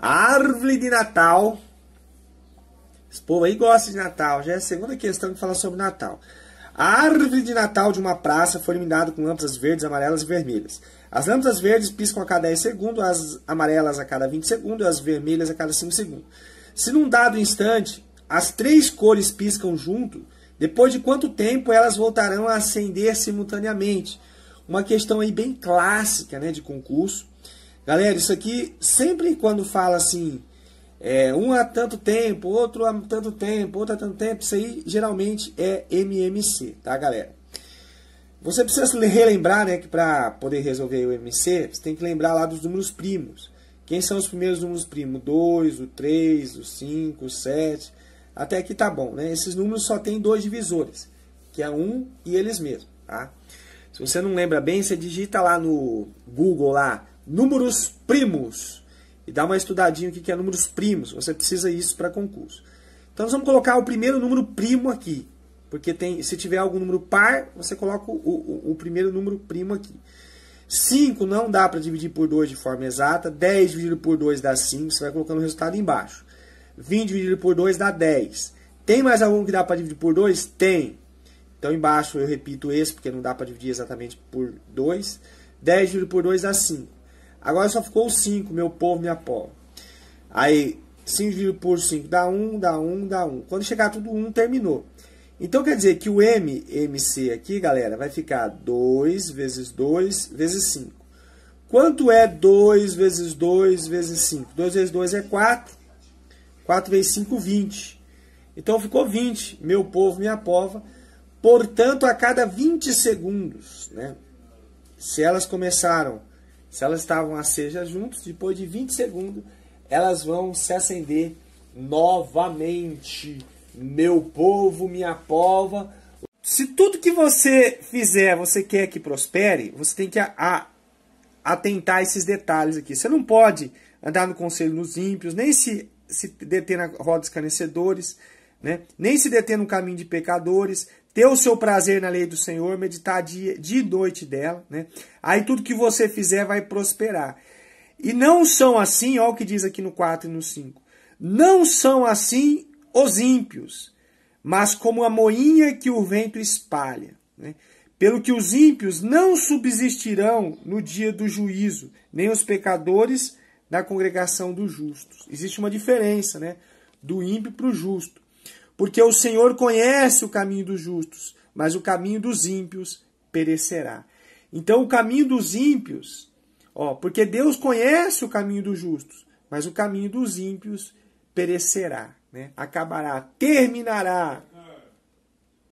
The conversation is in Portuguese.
A árvore de Natal. Esse povo aí gosta de Natal. Já é a segunda questão que fala sobre Natal. A árvore de Natal de uma praça foi iluminada com lâmpadas verdes, amarelas e vermelhas. As lâmpadas verdes piscam a cada 10 segundos, as amarelas a cada 20 segundos e as vermelhas a cada 5 segundos. Se num dado instante as três cores piscam junto, depois de quanto tempo elas voltarão a acender simultaneamente? Uma questão aí bem clássica né, de concurso. Galera, isso aqui sempre quando fala assim, é, um há tanto tempo, outro há tanto tempo, outro há tanto tempo, isso aí geralmente é MMC, tá galera? Você precisa relembrar, né, que para poder resolver o MC, você tem que lembrar lá dos números primos. Quem são os primeiros números primos? 2, o 3, o 5, o 7. Até aqui tá bom, né? Esses números só tem dois divisores, que é um e eles mesmos, tá? Se você não lembra bem, você digita lá no Google lá números primos. E dá uma estudadinha o que é números primos. Você precisa isso para concurso. Então nós vamos colocar o primeiro número primo aqui. Porque tem, se tiver algum número par, você coloca o, o, o primeiro número primo aqui. 5 não dá para dividir por 2 de forma exata. 10 dividido por 2 dá 5. Você vai colocando o resultado embaixo. 20 dividido por 2 dá 10. Tem mais algum que dá para dividir por 2? Tem. Então embaixo eu repito esse, porque não dá para dividir exatamente por 2. 10 dividido por 2 dá 5. Agora só ficou 5, meu povo, minha povo. Aí, 5 dividido por 5 dá 1, um, dá 1, um, dá 1. Um. Quando chegar tudo 1, um, terminou. Então quer dizer que o M, MC aqui, galera, vai ficar 2 vezes 2 vezes 5. Quanto é 2 vezes 2 vezes 5? 2 vezes 2 é 4. 4 vezes 5, 20. Então ficou 20, meu povo, minha pova. Portanto, a cada 20 segundos, né? Se elas começaram se elas estavam acesas juntos, depois de 20 segundos, elas vão se acender novamente. Meu povo, minha pova. Se tudo que você fizer, você quer que prospere, você tem que a, a, atentar a esses detalhes aqui. Você não pode andar no conselho dos ímpios, nem se, se deter na roda dos escarnecedores, né? Nem se deter no caminho de pecadores, ter o seu prazer na lei do Senhor, meditar dia, de e noite dela. Né? Aí tudo que você fizer vai prosperar. E não são assim, olha o que diz aqui no 4 e no 5. Não são assim os ímpios, mas como a moinha que o vento espalha. Né? Pelo que os ímpios não subsistirão no dia do juízo, nem os pecadores na congregação dos justos. Existe uma diferença né? do ímpio para o justo. Porque o Senhor conhece o caminho dos justos, mas o caminho dos ímpios perecerá. Então, o caminho dos ímpios, ó, porque Deus conhece o caminho dos justos, mas o caminho dos ímpios perecerá, né? acabará, terminará.